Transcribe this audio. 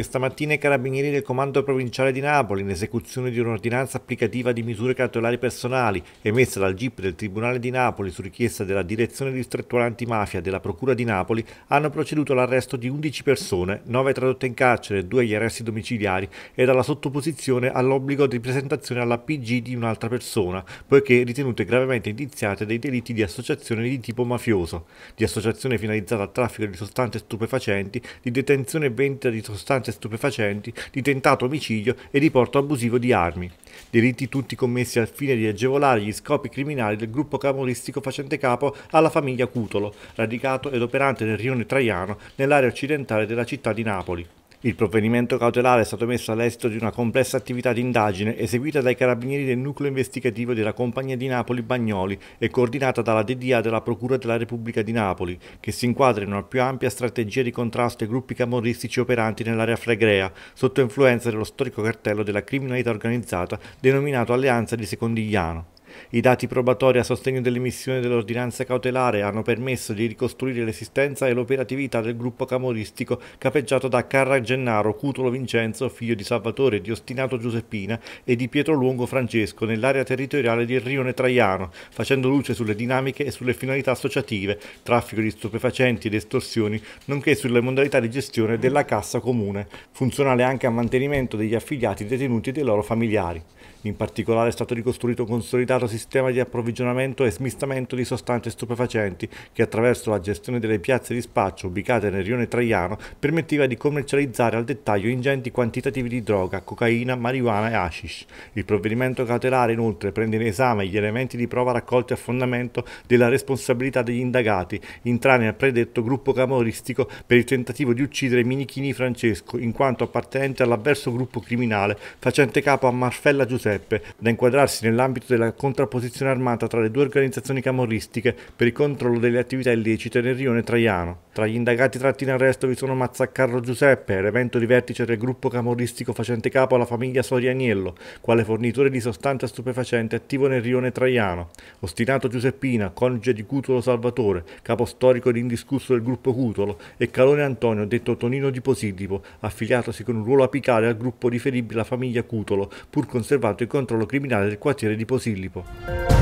Questa mattina i carabinieri del Comando Provinciale di Napoli, in esecuzione di un'ordinanza applicativa di misure cautelari personali emessa dal GIP del Tribunale di Napoli su richiesta della Direzione Distrettuale Antimafia della Procura di Napoli, hanno proceduto all'arresto di 11 persone, 9 tradotte in carcere, 2 agli arresti domiciliari e alla sottoposizione all'obbligo di presentazione alla PG di un'altra persona, poiché ritenute gravemente indiziate dei delitti di associazione di tipo mafioso, di associazione finalizzata al traffico di sostanze stupefacenti, di detenzione e vendita di sostanze sostanze stupefacenti, di tentato omicidio e di porto abusivo di armi. Delitti tutti commessi al fine di agevolare gli scopi criminali del gruppo camoristico facente capo alla famiglia Cutolo, radicato ed operante nel rione Traiano, nell'area occidentale della città di Napoli. Il provvedimento cautelare è stato messo all'esito di una complessa attività di indagine eseguita dai carabinieri del nucleo investigativo della Compagnia di Napoli Bagnoli e coordinata dalla DDA della Procura della Repubblica di Napoli, che si inquadra in una più ampia strategia di contrasto ai gruppi camorristici operanti nell'area fregrea, sotto influenza dello storico cartello della criminalità organizzata denominato Alleanza di Secondigliano. I dati probatori a sostegno dell'emissione dell'ordinanza cautelare hanno permesso di ricostruire l'esistenza e l'operatività del gruppo camoristico capeggiato da Carra Gennaro, Cutolo Vincenzo, figlio di Salvatore, di Ostinato Giuseppina e di Pietro Luongo Francesco nell'area territoriale del Rione Traiano, facendo luce sulle dinamiche e sulle finalità associative, traffico di stupefacenti ed estorsioni, nonché sulle modalità di gestione della cassa comune, funzionale anche a mantenimento degli affiliati detenuti e dei loro familiari. In particolare è stato ricostruito e consolidato complicato sistema di approvvigionamento e smistamento di sostanze stupefacenti che attraverso la gestione delle piazze di spaccio ubicate nel rione Traiano permetteva di commercializzare al dettaglio ingenti quantitativi di droga, cocaina, marijuana e hashish. Il provvedimento cautelare inoltre prende in esame gli elementi di prova raccolti a fondamento della responsabilità degli indagati, intranei al predetto gruppo camoristico per il tentativo di uccidere Minichini Francesco in quanto appartenente all'avverso gruppo criminale facente capo a Marfella Giuseppe, da inquadrarsi nell'ambito della contrapposizione armata tra le due organizzazioni camorristiche per il controllo delle attività illecite nel rione Traiano. Tra gli indagati tratti in arresto vi sono Mazzaccarro Giuseppe, l'evento di vertice del gruppo camorristico facente capo alla famiglia Sorianiello, quale fornitore di sostanza stupefacente attivo nel rione Traiano, Ostinato Giuseppina, coniuge di Cutolo Salvatore, capo storico ed indiscusso del gruppo Cutolo, e Calone Antonio, detto Tonino di Positivo, affiliatosi con un ruolo apicale al gruppo riferibile alla famiglia Cutolo, pur conservato il controllo criminale del quartiere di Posillipo. pô.